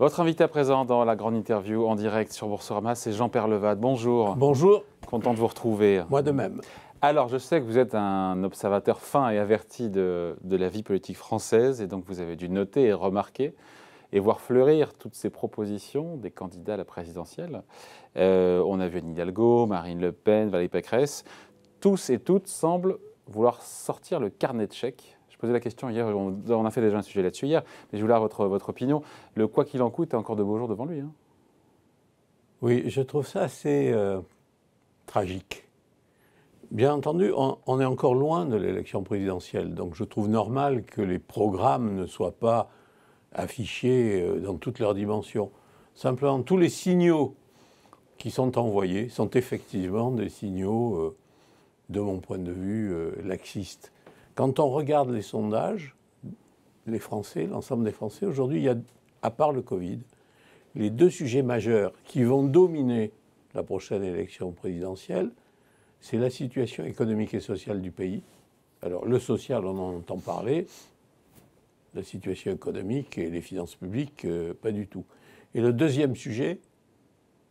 Votre invité à présent dans la grande interview en direct sur Boursorama, c'est Jean pierre Levade. Bonjour. Bonjour. Content de vous retrouver. Moi de même. Alors, je sais que vous êtes un observateur fin et averti de, la vie politique française, et donc vous avez dû noter et remarquer et voir fleurir toutes ces propositions des candidats à la présidentielle. Euh, on a vu Anne Hidalgo, Marine Le Pen, Valérie Pécresse. Tous et toutes semblent vouloir sortir le carnet de chèques posais la question hier, on, a fait déjà un sujet là-dessus hier, mais je voulais avoir votre, opinion. Le quoi qu'il en coûte a encore de beaux jours devant lui. Hein. Oui, je trouve ça assez euh, tragique. Bien entendu, on, est encore loin de l'élection présidentielle, donc je trouve normal que les programmes ne soient pas affichés euh, dans toutes leurs dimensions. Simplement, tous les signaux qui sont envoyés sont effectivement des signaux, euh, de mon point de vue, laxistes. Quand on regarde les sondages, les Français, l'ensemble des Français, aujourd'hui, il y a, à part le Covid, les deux sujets majeurs qui vont dominer la prochaine élection présidentielle, c'est la situation économique et sociale du pays. Alors, le social, on en entend parler, la situation économique et les finances publiques, euh, pas du tout. Et le deuxième sujet,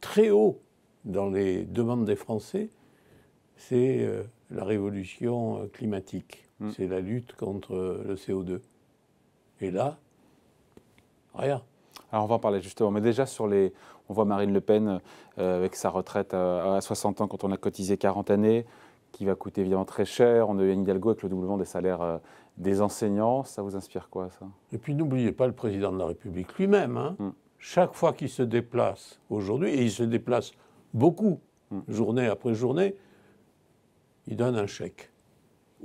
très haut dans les demandes des Français, c'est euh, la révolution euh, climatique. Mm. c'est la lutte contre le CO2. Et là, rien. Alors on va en parler justement, mais déjà sur les, on voit Marine Le Pen euh, avec sa retraite à, 60 ans quand on a cotisé 40 années, qui va coûter évidemment très cher. On a Yann Hidalgo avec le doublement des salaires euh, des enseignants. Ça vous inspire quoi ça Et puis n'oubliez pas le président de la République lui-même. Hein. Mm. Chaque fois qu'il se déplace aujourd'hui, et il se déplace beaucoup, mm. journée après journée, il donne un chèque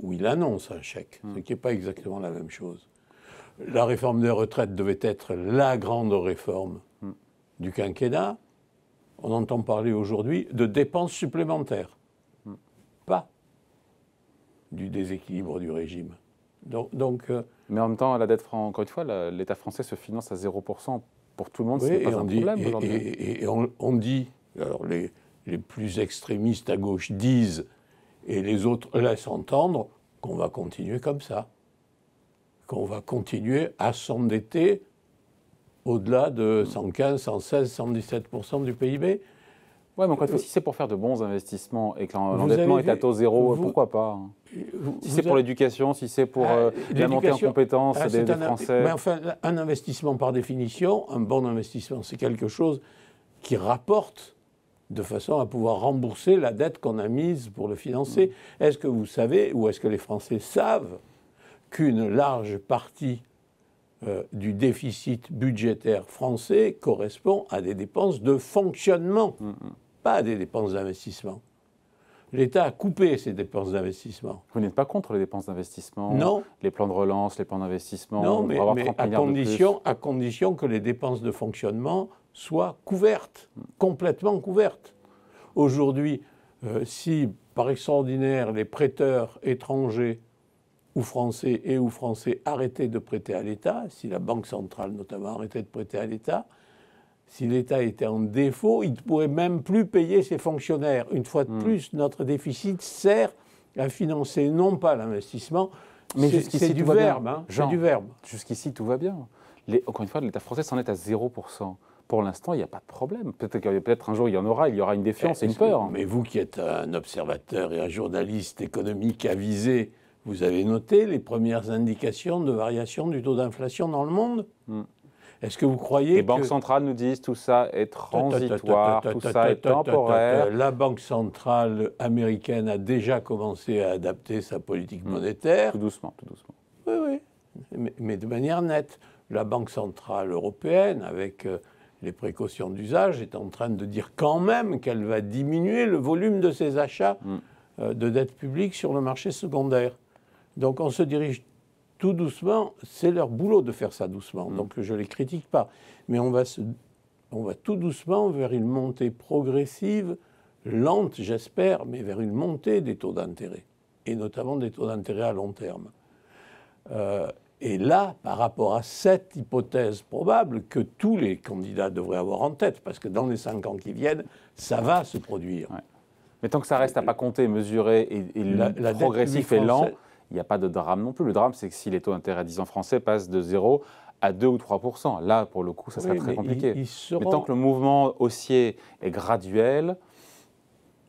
où il annonce un chèque, ce qui n'est pas exactement la même chose. La réforme des retraites devait être la grande réforme du quinquennat. On entend parler aujourd'hui de dépenses supplémentaires. Pas du déséquilibre du régime. Donc, euh, Mais en même temps, la dette, encore une fois, l'État français se finance à 0% pour tout le monde, c'est pas un problème Et, on, dit, alors les, les plus extrémistes à gauche disent, et les autres laissent entendre, qu'on va continuer comme ça, qu'on va continuer à s'endetter au-delà de 115, 116, 117 du PIB. Oui, mais quand, si c'est pour faire de bons investissements et que l'endettement est à taux zéro, pourquoi pas hein. Si c'est pour l'éducation, si c'est pour la ah, euh, en compétences ah, des, Français. Mais enfin, un investissement par définition, un bon investissement, c'est quelque chose qui rapporte de façon à pouvoir rembourser la dette qu'on a mise pour le financer. Mm. Est-ce que vous savez, ou est-ce que les Français savent, qu'une large partie euh, du déficit budgétaire français correspond à des dépenses de fonctionnement, mm, mm. pas à des dépenses d'investissement l'État a coupé ses dépenses d'investissement. Vous n'êtes pas contre les dépenses d'investissement Non. Les plans de relance, les plans d'investissement mais, à, condition, à condition que les dépenses de fonctionnement soit couverte, complètement couverte. Aujourd'hui, euh, si par extraordinaire les prêteurs étrangers ou français et ou français arrêtaient de prêter à l'État, si la Banque centrale notamment arrêtait de prêter à l'État, si l'État était en défaut, il ne pourrait même plus payer ses fonctionnaires. Une fois de hmm. plus, notre déficit sert à financer non pas l'investissement, mais jusqu'ici du, hein, du verbe. Jusqu'ici tout va bien. encore une fois, l'État français s'en est à 0% pour l'instant, il n'y a pas de problème. Peut-être peut un jour, il y en aura, il y aura une défiance et eh, une peur. mais vous qui êtes un observateur et un journaliste économique avisé, vous avez noté les premières indications de variation du taux d'inflation dans le monde hmm. Est-ce que vous croyez Les banques centrales nous disent tout ça est transitoire, tout ça est temporaire. La banque centrale américaine a déjà commencé à adapter sa politique monétaire. Tout doucement, tout doucement. Oui, oui, mais, mais de manière nette. La banque centrale européenne, avec les précautions d'usage est en train de dire quand même qu'elle va diminuer le volume de ses achats mm. euh, de dettes publiques sur le marché secondaire. Donc on se dirige tout doucement, c'est leur boulot de faire ça doucement, mm. donc je ne les critique pas, mais on va, on va tout doucement vers une montée progressive, lente j'espère, mais vers une montée des taux d'intérêt, et notamment des taux d'intérêt à long terme. Euh, et là, par rapport à cette hypothèse probable que tous les candidats devraient avoir en tête, parce que dans les cinq ans qui viennent, ça va se produire. Mais tant que ça reste à pas compter, mesurer et, la, progressif et lent, il n'y a pas de drame non plus. Le drame, c'est que si les taux d'intérêt à 10 ans français passent de 0 à 2 ou 3 là, pour le coup, ça sera très compliqué. Mais tant que le mouvement haussier est graduel,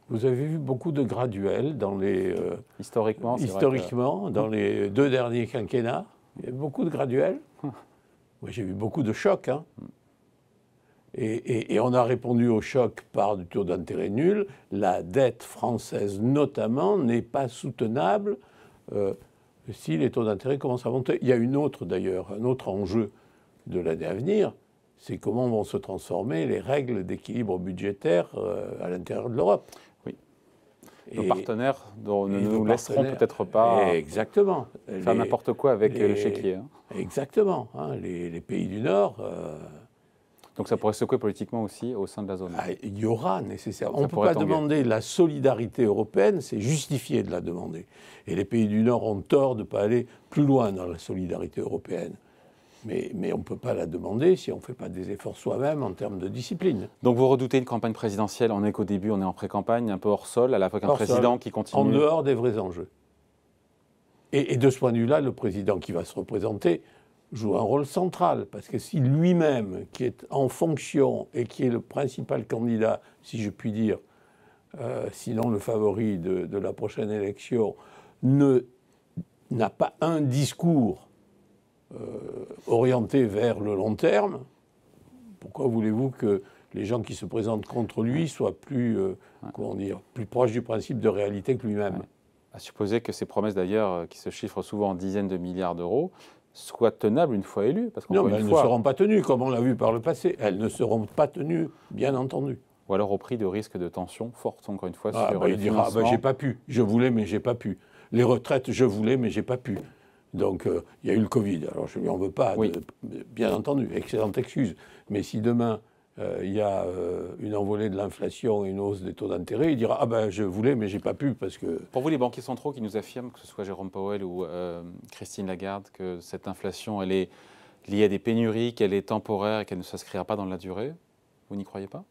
vous avez vu beaucoup de graduels dans les. Euh, historiquement, historiquement, dans les deux derniers quinquennats. Il y a beaucoup de graduels. Moi, j'ai vu beaucoup de chocs. Hein. Mm. Et, on a répondu au choc par du taux d'intérêt nul. La dette française, notamment, n'est pas soutenable euh, si les taux d'intérêt commencent à monter. Il y a une autre, d'ailleurs, un autre enjeu de l'année à venir, c'est comment vont se transformer les règles d'équilibre budgétaire euh, à l'intérieur de l'Europe. Oui, nos partenaires ne nous laisseront peut-être pas exactement, faire n'importe quoi avec euh, le Hein. Exactement. Hein. les, pays du Nord. Euh, donc ça pourrait secouer politiquement aussi au sein de la zone. Ah, il y aura nécessairement. On ne peut pas demander la solidarité européenne, c'est justifié de la demander. Et les pays du Nord ont tort de ne pas aller plus loin dans la solidarité européenne. Mais, on ne peut pas la demander si on ne fait pas des efforts soi-même en termes de discipline. Donc vous redoutez une campagne présidentielle On est qu'au début, on est en pré-campagne, un peu hors sol, à la fois qu'un président qui continue. En dehors des vrais enjeux. Et, de ce point de vue-là, le président qui va se représenter joue un rôle central, parce que si lui-même, qui est en fonction et qui est le principal candidat, si je puis dire, euh, sinon le favori de, de la prochaine élection, n'a pas un discours euh, orienté vers le long terme, pourquoi voulez-vous que les gens qui se présentent contre lui soient plus, euh, comment dire, plus proches du principe de réalité que lui-même. À supposer que ces promesses d'ailleurs, euh, qui se chiffrent souvent en dizaines de milliards d'euros, soient tenables une fois élus ?– Parce non, mais elles ne seront pas tenues, comme on l'a vu par le passé. Elles ne seront pas tenues, bien entendu. Ou alors au prix de risques de tensions fortes, encore une fois, ah, sur bah, le Il dira, ah, bah, j'ai pas pu, je voulais, mais j'ai pas pu. Les retraites, je voulais, mais j'ai pas pu. Donc, euh, il y a eu le Covid. Alors, je ne lui en veux pas, bien entendu, excellente excuse. Mais si demain, euh, il y a euh, une envolée de l'inflation et une hausse des taux d'intérêt, il dira Ah ben, je voulais, mais j'ai pas pu parce que. Pour vous, les banquiers centraux qui nous affirment, que ce soit Jérôme Powell ou Christine Lagarde, que cette inflation, elle est liée à des pénuries, qu'elle est temporaire et qu'elle ne s'inscrira pas dans la durée, vous n'y croyez pas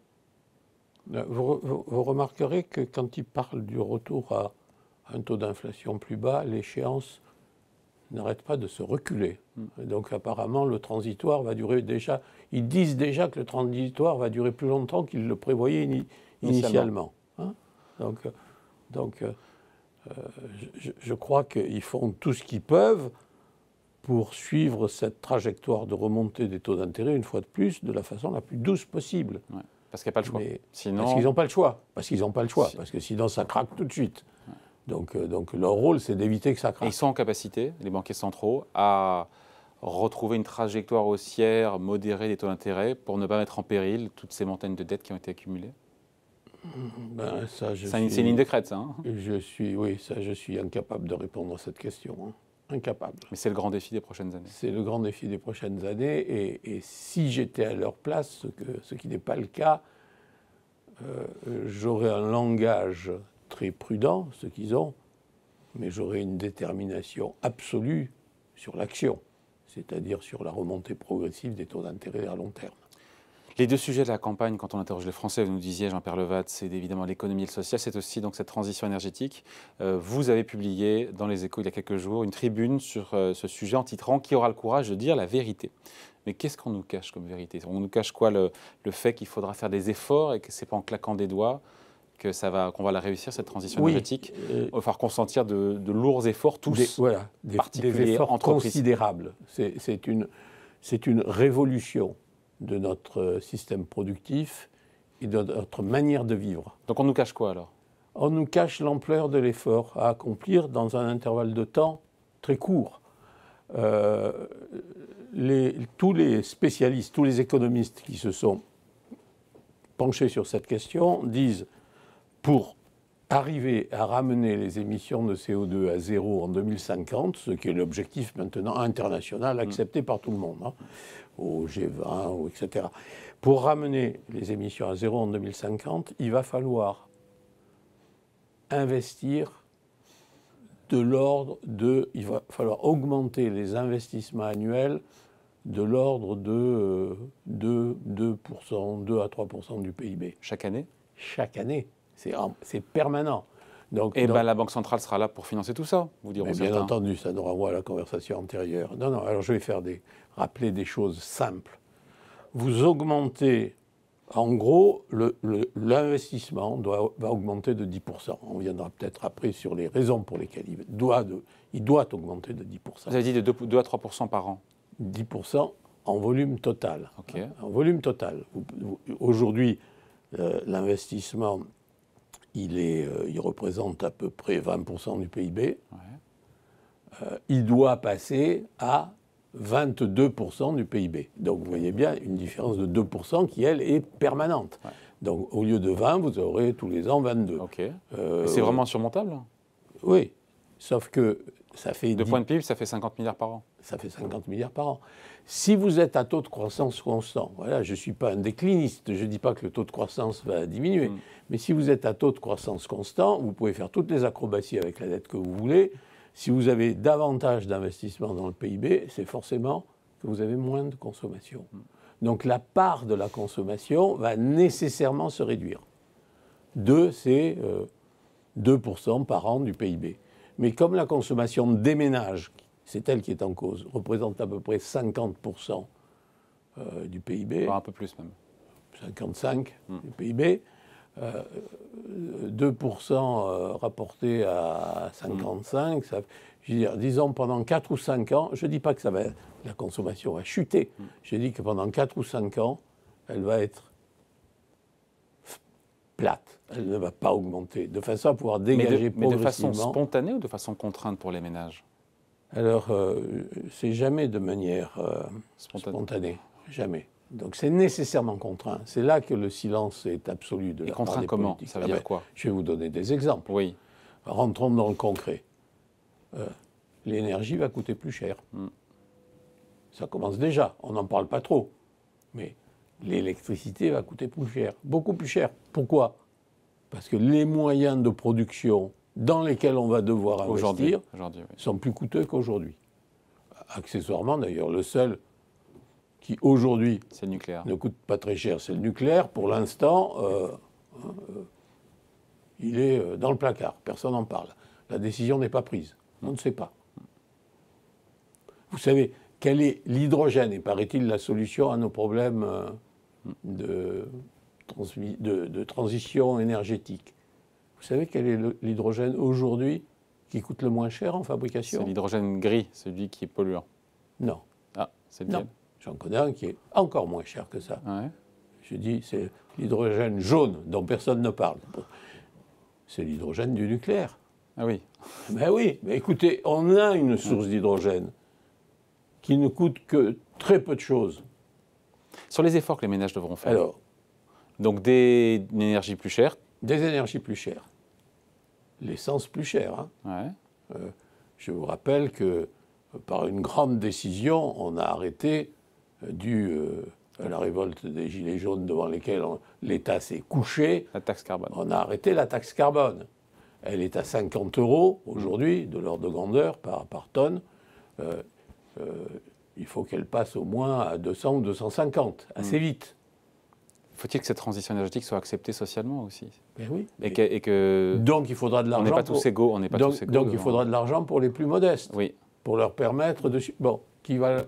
vous, vous remarquerez que quand ils parlent du retour à un taux d'inflation plus bas, l'échéance n'arrête pas de se reculer. Hmm. donc apparemment, le transitoire va durer déjà. Ils disent déjà que le transitoire va durer plus longtemps qu'ils le prévoyaient initialement. Hein. donc, euh, euh, je, crois qu'ils font tout ce qu'ils peuvent pour suivre cette trajectoire de remontée des taux d'intérêt, une fois de plus, de la façon la plus douce possible. parce qu'il n'y a pas le choix. Parce qu'ils n'ont pas le choix. Parce qu'ils n'ont pas le choix. Parce que sinon, ça craque tout de suite. Euh, donc, leur rôle, c'est d'éviter que ça craque. ils sont en capacité, les banquiers centraux, à retrouver une trajectoire haussière modérée des taux d'intérêt pour ne pas mettre en péril toutes ces montagnes de dettes qui ont été accumulées mm-hmm. ben, ça, C'est une ligne de crête, ça. Hein. je suis, oui, ça, je suis incapable de répondre à cette question. Hein. Incapable. Mais c'est le grand défi des prochaines années. C'est le grand défi des prochaines années. Et, si j'étais à leur place, ce, que, ce qui n'est pas le cas, euh, j'aurais un langage très prudents, ce qu'ils ont, mais j'aurai une détermination absolue sur l'action, c'est-à-dire sur la remontée progressive des taux d'intérêt à long terme. Les deux sujets de la campagne, quand on interroge les Français, vous nous disiez, Jean-Pierre Levat, c'est évidemment l'économie et le social, c'est aussi donc cette transition énergétique. Euh, vous avez publié dans Les Échos il y a quelques jours une tribune sur euh, ce sujet en titrant Qui aura le courage de dire la vérité Mais qu'est-ce qu'on nous cache comme vérité On nous cache quoi le, le fait qu'il faudra faire des efforts et que ce n'est pas en claquant des doigts que ça va, qu'on va la réussir cette transition énergétique, euh, il va falloir consentir de, lourds efforts tous, des, voilà, des, efforts considérables. C'est une, c'est une révolution de notre système productif et de notre manière de vivre. Donc on nous cache quoi alors On nous cache l'ampleur de l'effort à accomplir dans un intervalle de temps très court. Euh, les, tous les spécialistes, tous les économistes qui se sont penchés sur cette question disent pour arriver à ramener les émissions de CO2 à zéro en 2050, ce qui est l'objectif maintenant international mm. accepté par tout le monde, hein, au G20, etc. Pour ramener les émissions à zéro en 2050, il va falloir investir de l'ordre de... Il va falloir augmenter les investissements annuels de l'ordre de 2, 2, 2 à 3% du PIB. Chaque année Chaque année. C'est permanent. Donc, et ben, la Banque centrale sera là pour financer tout ça, vous direz. Bien entendu, ça nous renvoie à la conversation antérieure. Non, non, alors je vais faire des, rappeler des choses simples. Vous augmentez, en gros, l'investissement doit, va augmenter de 10%. On viendra peut-être après sur les raisons pour lesquelles il doit, de, il doit augmenter de 10%. Vous avez dit de 2, à 3% par an 10% en volume total. Ok. en volume total. Aujourd'hui, euh, l'investissement il, est, euh, il représente à peu près 20% du PIB. Euh, il doit passer à 22% du PIB. Donc vous voyez bien une différence de 2% qui, elle, est permanente. Donc au lieu de 20, vous aurez tous les ans 22. Ok. Euh, c'est vraiment surmontable Oui. Sauf que ça fait... De points de PIB, ça fait 50 milliards par an ça fait 50 milliards par an. Si vous êtes à taux de croissance constant, voilà, je ne suis pas un décliniste, je ne dis pas que le taux de croissance va diminuer, mm. mais si vous êtes à taux de croissance constant, vous pouvez faire toutes les acrobaties avec la dette que vous voulez. Si vous avez davantage d'investissements dans le PIB, c'est forcément que vous avez moins de consommation. Mm. Donc la part de la consommation va nécessairement se réduire. 2, c'est 2% euh, par an du PIB. Mais comme la consommation déménage, c'est elle qui est en cause, représente à peu près 50% euh, du PIB. un peu plus même. 55 hmm. du PIB. 2% euh, euh, rapporté à 55, hmm. disons pendant 4 ou 5 ans, je ne dis pas que ça va, la consommation va chuter, hmm. je dis que pendant 4 ou 5 ans, elle va être plate, elle ne va pas augmenter, de façon à pouvoir dégager progressivement. Mais de façon spontanée ou de façon contrainte pour les ménages alors, euh, c'est jamais de manière euh, spontanée. jamais. Donc c'est nécessairement contraint. C'est là que le silence est absolu de la la contraint comment Ça veut ah ben, quoi Je vais vous donner des exemples. Oui. Rentrons dans le concret. Euh, l'énergie va coûter plus cher. Hmm. Ça commence déjà. On n'en parle pas trop. Mais l'électricité va coûter plus cher. Beaucoup plus cher. Pourquoi Parce que les moyens de production dans lesquels on va devoir investir sont plus coûteux qu'aujourd'hui. Accessoirement, d'ailleurs, le seul qui aujourd'hui ne coûte pas très cher, c'est le nucléaire. Pour l'instant, euh, euh, il est euh, dans le placard, personne n'en parle. La décision n'est pas prise, on ne sait pas. Vous savez, quel est l'hydrogène et paraît-il la solution à nos problèmes de transition énergétique vous savez quel est l'hydrogène aujourd'hui qui coûte le moins cher en fabrication C'est l'hydrogène gris, celui qui est polluant. Non. Ah, c'est bien. J'en connais un qui est encore moins cher que ça. Je dis, c'est l'hydrogène jaune dont personne ne parle. C'est l'hydrogène du nucléaire. Ah oui. Ben oui, mais écoutez, on a une source d'hydrogène qui ne coûte que très peu de choses. Sur les efforts que les ménages devront faire. Alors Donc des, énergies plus chères des énergies plus chères. L'essence plus chère. Hein. Euh, je vous rappelle que euh, par une grande décision, on a arrêté, euh, dû à la révolte des Gilets jaunes devant lesquels l'État s'est couché, la taxe carbone. on a arrêté la taxe carbone. Elle est à 50 euros aujourd'hui, de l'ordre de grandeur par, tonne. il faut qu'elle passe au moins à 200 ou 250, assez mm. vite. Faut-il que cette transition énergétique soit acceptée socialement aussi ben oui. Et donc il faudra de l'argent. On n'est pas tous égaux. On n'est pas tous égaux. Donc il faudra de l'argent pour les plus modestes. Oui. Pour leur permettre de bon qui va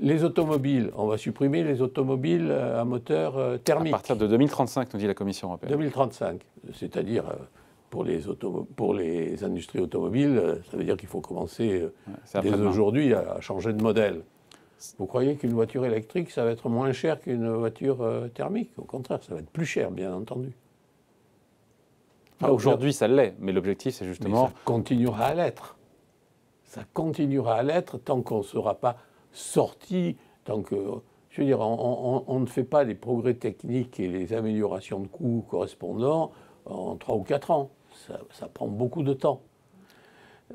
les automobiles. On va supprimer les automobiles euh, à moteur euh, thermique. À partir de 2035, nous dit la Commission européenne. 2035, c'est-à-dire euh, pour les, pour les industries automobiles, ça veut dire qu'il faut commencer dès aujourd'hui à changer de modèle. Vous croyez qu'une voiture électrique, ça va être moins cher qu'une voiture euh, thermique Au contraire, ça va être plus cher, bien entendu. Ah, aujourd'hui, ça l'est, mais l'objectif, c'est justement. ça continuera à l'être. Ça continuera à l'être tant qu'on ne sera pas sorti, tant que. Je veux dire, on, ne fait pas les progrès techniques et les améliorations de coûts correspondants en 3 ou 4 ans. Ça, prend beaucoup de temps.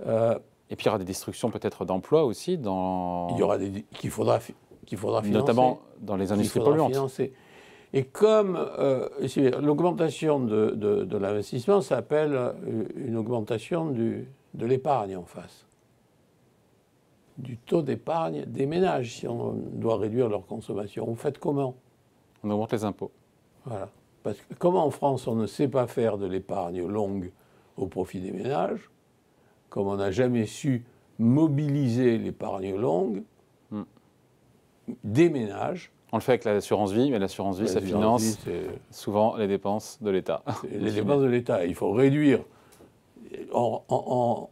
Euh, et puis il y aura des destructions peut-être d'emplois aussi dans. Il y aura des qu'il faudra qu'il faudra financer. Notamment dans les industries polluantes. Et comme euh, l'augmentation de, de, de l'investissement s'appelle euh, une augmentation du, de l'épargne en face, du taux d'épargne des ménages, si on doit réduire leur consommation, vous faites comment On augmente les impôts. Voilà. Parce que comment en France, on ne sait pas faire de l'épargne longue au profit des ménages, comme on n'a jamais su mobiliser l'épargne longue hmm. des ménages. On le fait avec l'assurance vie, mais l'assurance vie, ça finance souvent les dépenses de l'État. Les dépenses de l'État, il faut réduire.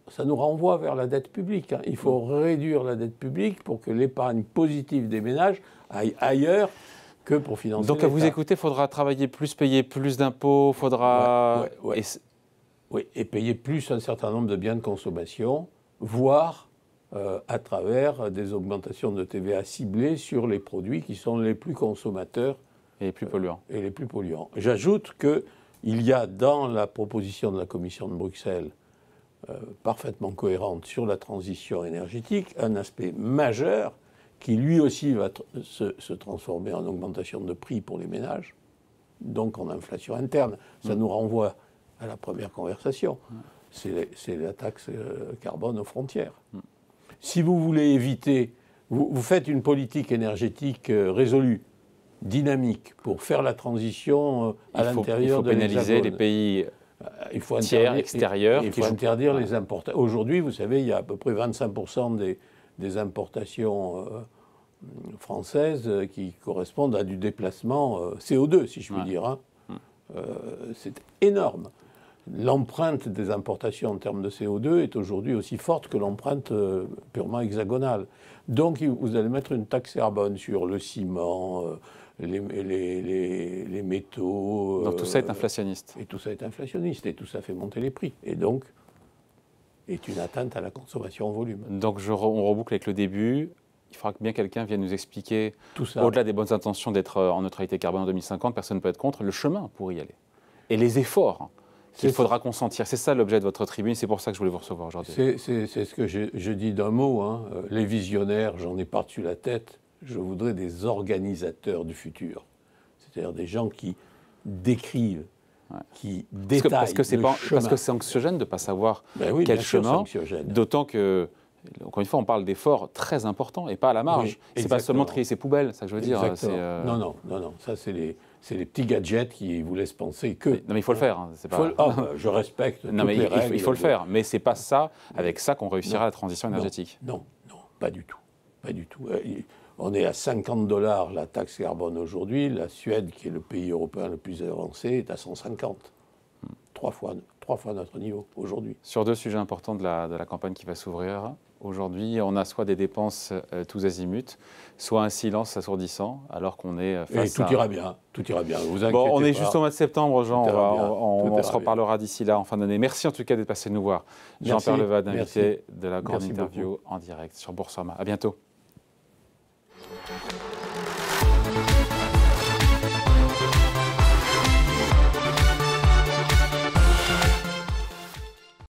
ça nous renvoie vers la dette publique. Hein. Il faut réduire la dette publique pour que l'épargne positive des ménages aille ailleurs que pour financer. Donc à vous écouter, il faudra travailler plus, payer plus d'impôts, faudra. Oui, et payer plus un certain nombre de biens de consommation, voire euh, à travers des augmentations de TVA ciblées sur les produits qui sont les plus consommateurs et les plus polluants. Euh, et les plus polluants. J'ajoute qu'il y a dans la proposition de la Commission de Bruxelles, euh, parfaitement cohérente sur la transition énergétique, un aspect majeur qui lui aussi va se, transformer en augmentation de prix pour les ménages, donc en inflation interne. Ça mm. nous renvoie à la première conversation. C'est la taxe euh, carbone aux frontières. Mm. Si vous voulez éviter, vous, faites une politique énergétique euh, résolue, dynamique, pour faire la transition euh, à l'intérieur de Il faut pénaliser les pays tiers, extérieurs. Il, faut interdire les importations. Aujourd'hui, vous savez, il y a à peu près 25% des, importations françaises qui correspondent à du déplacement CO2, si je puis dire. Hein. Mm. C'est énorme l'empreinte des importations en termes de CO2 est aujourd'hui aussi forte que l'empreinte euh, purement hexagonale. Donc vous allez mettre une taxe carbone sur le ciment, euh, les, métaux. Euh, donc tout ça est inflationniste. Et tout ça est inflationniste, et tout ça fait monter les prix. Et donc est une atteinte à la consommation en volume. Donc on reboucle avec le début. Il faudra que bien quelqu'un vienne nous expliquer, au-delà des bonnes intentions d'être en neutralité carbone en 2050, personne ne peut être contre, le chemin pour y aller. Et les efforts qu'il faudra consentir. C'est ça l'objet de votre tribune, c'est pour ça que je voulais vous recevoir aujourd'hui. C'est ce que je, dis d'un mot. Hein. Euh, les visionnaires, j'en ai par la tête. Je voudrais des organisateurs du futur, c'est-à-dire des gens qui décrivent qui détaillent parce que, c'est parce que c'est anxiogène de ne pas savoir ben quel chemin, hein. d'autant que encore une fois on parle d'efforts très importants et pas à la marge. Oui, c'est pas seulement trier ses poubelles, ça que je veux dire. Euh, non non non non, ça c'est les c'est les petits gadgets qui vous laissent penser que. Non, mais il faut le faire. Hein, ah, bah, je respecte. non, mais il, faut le faire. Mais c'est pas ça, avec ça, qu'on réussira la transition énergétique. Non, non, pas du tout. Pas du tout. Euh, on est à 50 dollars la taxe carbone aujourd'hui. La Suède, qui est le pays européen le plus avancé, est à 150. Hmm. Trois fois, trois fois notre niveau aujourd'hui. Sur deux sujets importants de la campagne qui va s'ouvrir, Aujourd'hui, on a soit des dépenses euh, tous azimuts, soit un silence assourdissant, alors qu'on est euh, face Et tout ira bien, tout ira bien, vous inquiétez bon, on est juste au mois de septembre, Jean, on, se reparlera d'ici là, en fin d'année. Merci en tout cas d'être passé nous voir. Jean-Pierre Levade, invité de la grande interview en direct sur Boursorama. À bientôt.